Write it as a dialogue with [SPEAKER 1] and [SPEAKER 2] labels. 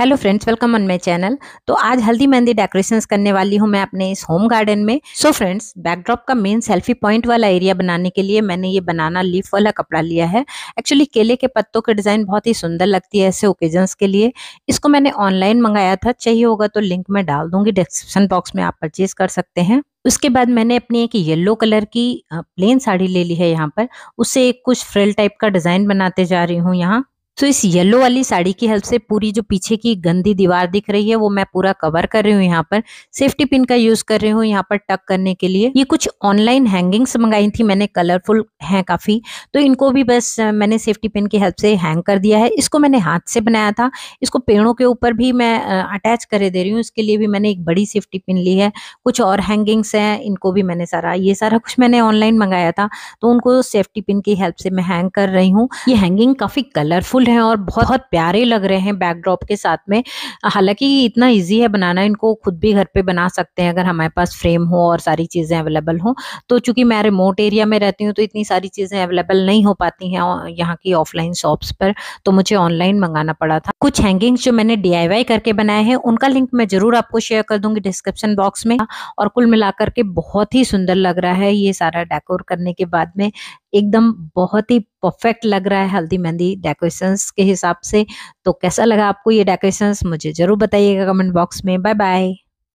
[SPEAKER 1] hello friends welcome on my channel तो आज हल्दी मेहंदी डेकोरेशंस करने वाली हूँ मैं अपने इस होम गार्डन में सो फ्रेंड्स बैकड्रॉप का मेन सेल्फी पॉइंट वाला एरिया बनाने के लिए मैंने ये बनाना लीफ वाला कपड़ा लिया है एक्चुअली केले के पत्तों के डिज़ाइन बहुत ही सुंदर लगती है ऐसे ओकेजन्स के लिए इसको मैंने ऑनलाइन मंगाया था चाहिए होगा तो लिंक मैं डाल दूंगी डिस्क्रिप्शन बॉक्स में आप परचेज कर सकते हैं उसके बाद मैंने अपनी एक येलो कलर की प्लेन साड़ी ले ली है यहाँ पर उससे कुछ फ्रिल टाइप का डिज़ाइन बनाते जा रही हूँ यहाँ तो इस येलो वाली साड़ी की हेल्प से पूरी जो पीछे की गंदी दीवार दिख रही है वो मैं पूरा कवर कर रही हूँ यहाँ पर सेफ्टी पिन का यूज कर रही हूँ यहाँ पर टक करने के लिए ये कुछ ऑनलाइन हैंगिंग्स मंगाई थी मैंने कलरफुल हैं काफी तो इनको भी बस मैंने सेफ्टी पिन की हेल्प से हैंग कर दिया है इसको मैंने हाथ से बनाया था इसको पेड़ों के ऊपर भी मैं अटैच करे दे रही हूँ इसके लिए भी मैंने एक बड़ी सेफ्टी पिन ली है कुछ और हैंगिंग्स हैं इनको भी मैंने सारा ये सारा कुछ मैंने ऑनलाइन मंगाया था तो उनको सेफ्टी पिन की हेल्प से मैं हैंग कर रही हूँ ये हैंगिंग काफी कलरफुल हैं और बहुत बहुत प्यारे लग रहे हैं बैकड्रॉप के साथ में हालांकि इतना ईजी है बनाना इनको खुद भी घर पे बना सकते हैं अगर हमारे पास फ्रेम हो और सारी चीज़ें अवेलेबल हों तो चूंकि मैं रिमोट एरिया में रहती हूँ तो इतनी सारी चीज़ें अवेलेबल नहीं हो पाती हैं यहाँ की ऑफलाइन शॉप्स पर तो मुझे ऑनलाइन मंगाना पड़ा था कुछ हैंगिंग्स जो मैंने डी करके बनाए हैं उनका लिंक मैं ज़रूर आपको शेयर कर दूंगी डिस्क्रिप्शन बॉक्स में और कुल मिलाकर के बहुत ही सुंदर लग रहा है ये सारा डेकोर करने के बाद में एकदम बहुत ही परफेक्ट लग रहा है हल्दी मेहंदी डेकोरेशंस के हिसाब से तो कैसा लगा आपको ये डेकोरेशंस मुझे ज़रूर बताइएगा कमेंट बॉक्स में बाय बाय